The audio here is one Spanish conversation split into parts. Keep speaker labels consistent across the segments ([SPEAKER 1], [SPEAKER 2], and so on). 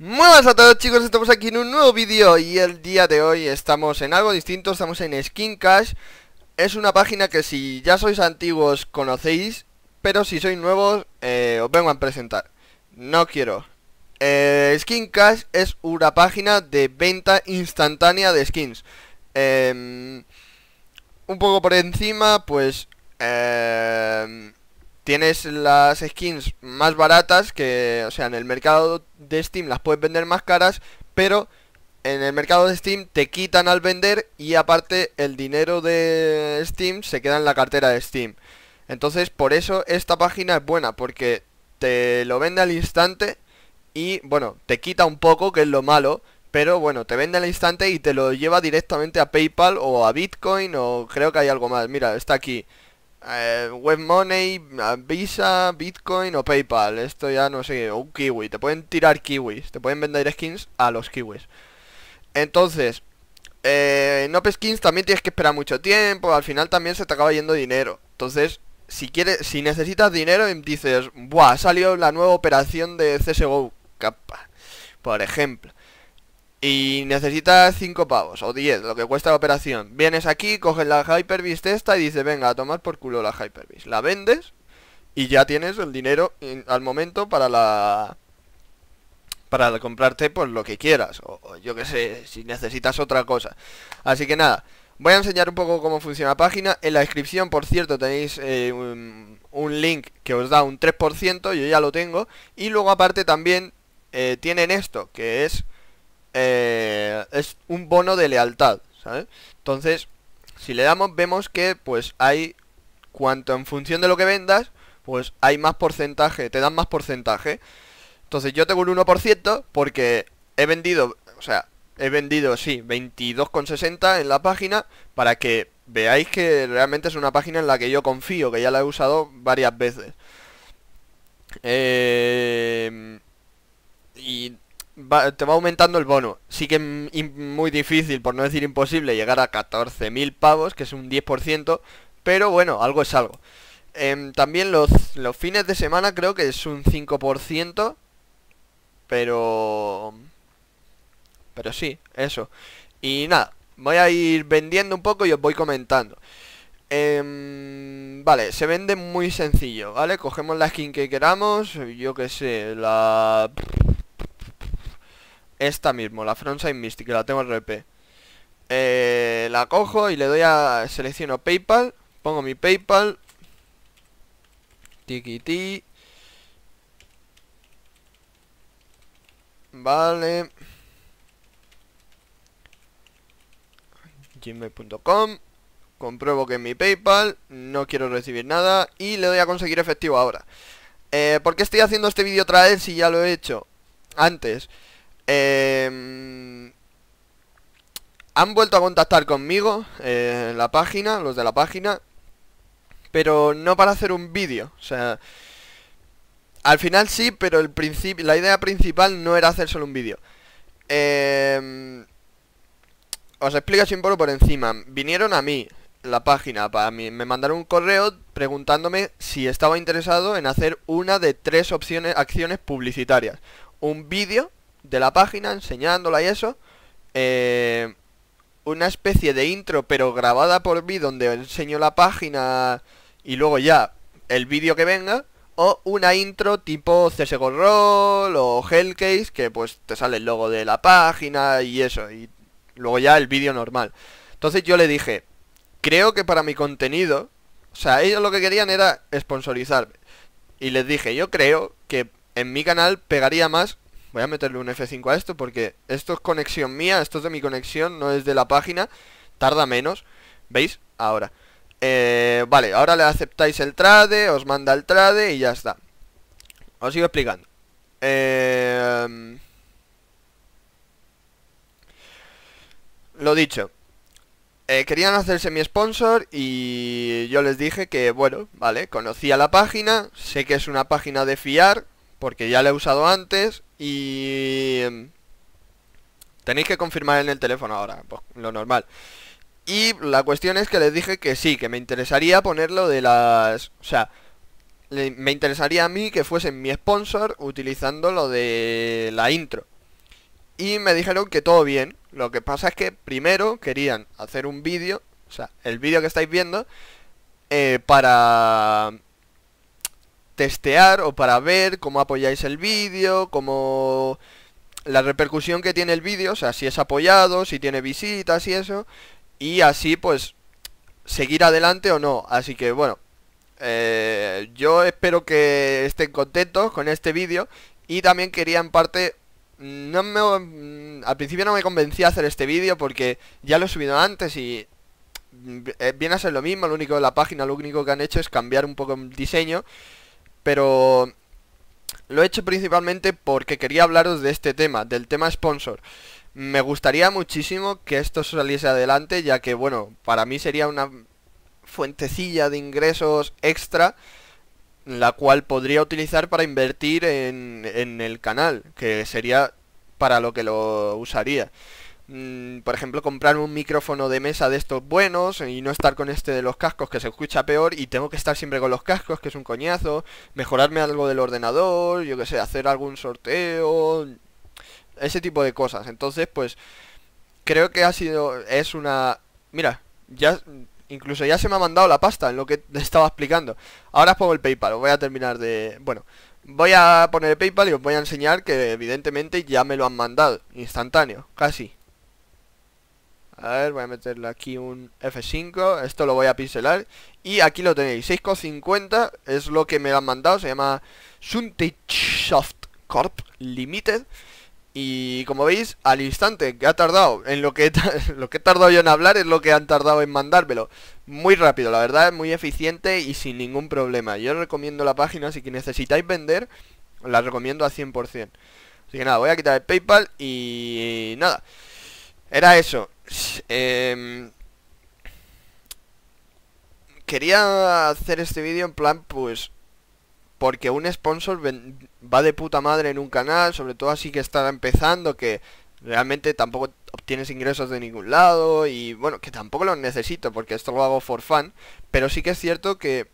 [SPEAKER 1] Muy buenas a todos chicos, estamos aquí en un nuevo vídeo y el día de hoy estamos en algo distinto, estamos en Skin Cash Es una página que si ya sois antiguos conocéis, pero si sois nuevos eh, os vengo a presentar No quiero eh, Skin Cash es una página de venta instantánea de skins em, Un poco por encima, pues... Em, tienes las skins más baratas que, o sea, en el mercado de Steam las puedes vender más caras, pero en el mercado de Steam te quitan al vender y aparte el dinero de Steam se queda en la cartera de Steam. Entonces, por eso esta página es buena, porque te lo vende al instante y, bueno, te quita un poco, que es lo malo, pero bueno, te vende al instante y te lo lleva directamente a PayPal o a Bitcoin o creo que hay algo más. Mira, está aquí eh, Web Money, eh, Visa, Bitcoin o PayPal. Esto ya no sé, un kiwi. Te pueden tirar kiwis, te pueden vender skins a los kiwis. Entonces, eh, en skins, también tienes que esperar mucho tiempo. Al final también se te acaba yendo dinero. Entonces, si quieres, si necesitas dinero, em, dices, buah, ha salido la nueva operación de CSGO, por ejemplo. Y necesitas 5 pavos o 10, lo que cuesta la operación. Vienes aquí, coges la Hyperbeast esta y dices, venga, a tomar por culo la Hyperbeast. La vendes y ya tienes el dinero al momento para la... Para comprarte pues lo que quieras. O, yo que sé, si necesitas otra cosa. Así que nada. Voy a enseñar un poco cómo funciona la página. En la descripción, por cierto, tenéis eh, un, link que os da un 3%, yo ya lo tengo. Y luego aparte también eh, tienen esto, que es eh, es un bono de lealtad, ¿sabes? Entonces, si le damos, vemos que pues hay, cuanto en función de lo que vendas, pues hay más porcentaje, te dan más porcentaje. Entonces yo tengo un 1% porque he vendido, o sea, he vendido, sí, 22,60 en la página para que veáis que realmente es una página en la que yo confío, que ya la he usado varias veces. Eh, y te va aumentando el bono. Sí que es muy difícil, por no decir imposible, llegar a 14.000 pavos, que es un 10%, pero bueno, algo es algo. Em, también los, fines de semana creo que es un 5%, pero... Pero sí, eso. Y nada, voy a ir vendiendo un poco y os voy comentando. Em, vale, se vende muy sencillo, ¿vale? Cogemos la skin que queramos, yo que sé, la... Esta mismo, la Frontside Mystic, que la tengo RP eh, La cojo y le doy a... Selecciono Paypal Pongo mi Paypal Tiquití Vale Gmail.com Compruebo que en mi Paypal no quiero recibir nada Y le doy a conseguir efectivo ahora eh, ¿Por qué estoy haciendo este vídeo otra vez si ya lo he hecho antes? Em, han vuelto a contactar conmigo eh, la página, los de la página, pero no para hacer un vídeo, o sea... Al final sí, pero el principio la idea principal no era hacer solo un vídeo. Em, os explico un por por encima. Vinieron a mí, la página, para mí, me mandaron un correo preguntándome si estaba interesado en hacer una de tres opciones, acciones publicitarias. Un vídeo de la página, enseñándola y eso. Eh, una especie de intro, pero grabada por mí, donde enseño la página y luego ya el vídeo que venga. O una intro tipo CSGO Roll o Hellcase, que pues te sale el logo de la página y eso. Y luego ya el vídeo normal. Entonces yo le dije, creo que para mi contenido, o sea, ellos lo que querían era sponsorizarme. Y les dije, yo creo que en mi canal pegaría más Voy a meterle un F5 a esto porque esto es conexión mía, esto es de mi conexión, no es de la página. Tarda menos. ¿Veis? Ahora. Eh, vale, ahora le aceptáis el trade, os manda el trade y ya está. Os sigo explicando. Em, lo dicho. Eh, querían hacerse mi sponsor y yo les dije que, bueno, vale, conocía la página, sé que es una página de fiar, porque ya la he usado antes y em, tenéis que confirmar en el teléfono ahora, pues, lo normal. Y la cuestión es que les dije que sí, que me interesaría ponerlo de las... O sea, me interesaría a mí que fuesen mi sponsor utilizando lo de la intro. Y me dijeron que todo bien. Lo que pasa es que primero querían hacer un vídeo, o sea, el vídeo que estáis viendo, eh, para testear o para ver cómo apoyáis el vídeo, cómo la repercusión que tiene el vídeo, o sea, si es apoyado, si tiene visitas y eso, y así pues seguir adelante o no. Así que bueno, eh, yo espero que estén contentos con este vídeo y también quería en parte... No me, al principio no me convencía hacer este vídeo porque ya lo he subido antes y mm, eh, viene a ser lo mismo, lo único de la página, lo único que han hecho es cambiar un poco el diseño pero lo he hecho principalmente porque quería hablaros de este tema, del tema sponsor. Me gustaría muchísimo que esto saliese adelante, ya que, bueno, para mí sería una fuentecilla de ingresos extra, la cual podría utilizar para invertir en, en el canal, que sería para lo que lo usaría. Mm, por ejemplo, comprar un micrófono de mesa de estos buenos y no estar con este de los cascos que se escucha peor y tengo que estar siempre con los cascos, que es un coñazo, mejorarme algo del ordenador, yo que sé, hacer algún sorteo, ese tipo de cosas. Entonces, pues creo que ha sido es una mira, ya incluso ya se me ha mandado la pasta en lo que estaba explicando. Ahora pongo el PayPal, os voy a terminar de, bueno, voy a poner el PayPal y os voy a enseñar que evidentemente ya me lo han mandado instantáneo, casi. A ver, voy a meterle aquí un F5 Esto lo voy a pincelar Y aquí lo tenéis, 6,50 Es lo que me lo han mandado, se llama Soft Corp Limited y como veis, al instante que ha tardado en lo que, he lo que tardado yo en hablar es lo que han tardado en mandármelo. Muy rápido, la verdad, muy eficiente y sin ningún problema. Yo recomiendo la página, si que necesitáis vender, la recomiendo a 100%. Así que nada, voy a quitar el PayPal y nada. Era eso. Em, quería hacer este vídeo en plan, pues... Porque un sponsor va de puta madre en un canal, sobre todo así que está empezando, que realmente tampoco obtienes ingresos de ningún lado y bueno, que tampoco los necesito porque esto lo hago for fun, pero sí que es cierto que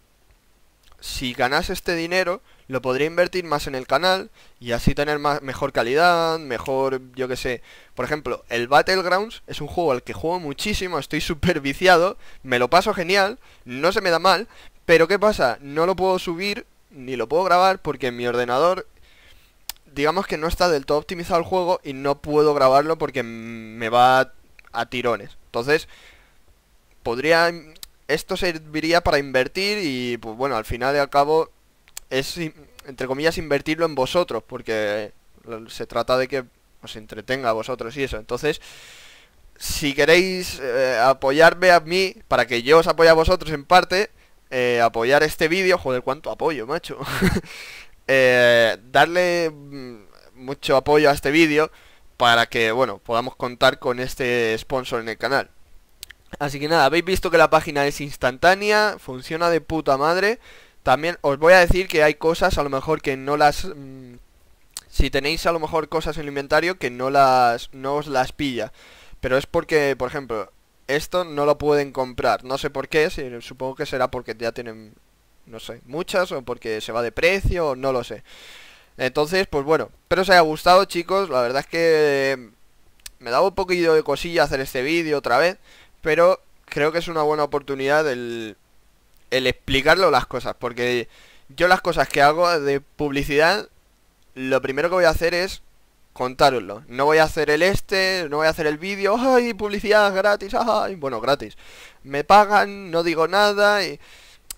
[SPEAKER 1] si ganase este dinero, lo podría invertir más en el canal y así tener más, mejor calidad, mejor, yo que sé. Por ejemplo, el Battlegrounds es un juego al que juego muchísimo, estoy súper viciado, me lo paso genial, no se me da mal, pero ¿qué pasa? No lo puedo subir ni lo puedo grabar porque mi ordenador, digamos que no está del todo optimizado el juego y no puedo grabarlo porque me va a tirones. Entonces, podría esto serviría para invertir y, pues bueno, al final y al cabo es, entre comillas, invertirlo en vosotros, porque se trata de que os entretenga a vosotros y eso. Entonces, si queréis eh, apoyarme a mí, para que yo os apoye a vosotros en parte, eh, apoyar este vídeo, joder, cuánto apoyo, macho. Eh, darle mm, mucho apoyo a este vídeo para que, bueno, podamos contar con este sponsor en el canal. Así que nada, habéis visto que la página es instantánea, funciona de puta madre. También os voy a decir que hay cosas a lo mejor que no las... Mm, si tenéis a lo mejor cosas en el inventario que no las no os las pilla. Pero es porque, por ejemplo, esto no lo pueden comprar. No sé por qué, supongo que será porque ya tienen, no sé, muchas o porque se va de precio, no lo sé. Entonces, pues bueno, espero os haya gustado chicos. La verdad es que me daba un poquillo de cosilla hacer este vídeo otra vez pero creo que es una buena oportunidad el, explicarlo las cosas, porque yo las cosas que hago de publicidad, lo primero que voy a hacer es contároslo. No voy a hacer el este, no voy a hacer el vídeo, ¡ay, publicidad gratis! ¡ay! Bueno, gratis. Me pagan, no digo nada y...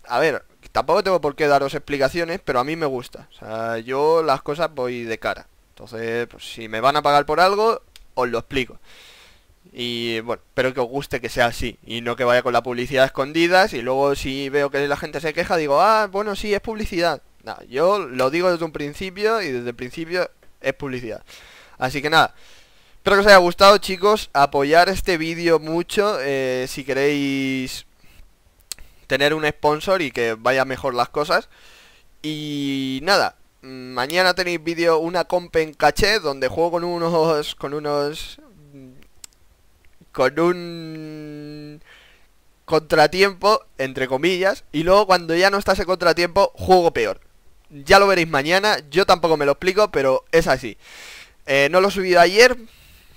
[SPEAKER 1] A ver, tampoco tengo por qué daros explicaciones, pero a mí me gusta. O sea, yo las cosas voy de cara. Entonces, pues, si me van a pagar por algo, os lo explico. Y bueno, espero que os guste que sea así y no que vaya con la publicidad escondida y luego si veo que la gente se queja digo, ah, bueno, sí, es publicidad. yo lo digo desde un principio y desde el principio es publicidad. Así que nada, espero que os haya gustado chicos, apoyar este vídeo mucho eh, si queréis tener un sponsor y que vaya mejor las cosas. Y nada, mañana tenéis vídeo, una comp en caché donde juego con unos, con unos con un contratiempo, entre comillas, y luego cuando ya no está ese contratiempo, juego peor. Ya lo veréis mañana, yo tampoco me lo explico, pero es así. Eh, no lo subí subido ayer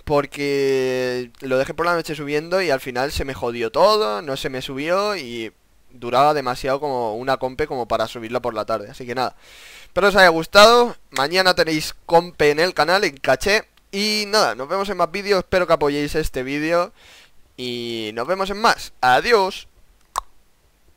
[SPEAKER 1] porque lo dejé por la noche subiendo y al final se me jodió todo, no se me subió y duraba demasiado como una compe como para subirla por la tarde. Así que nada, espero os haya gustado. Mañana tenéis compe en el canal, en caché. Y nada, nos vemos en más vídeos, espero que apoyéis este vídeo y nos vemos en más. Adiós.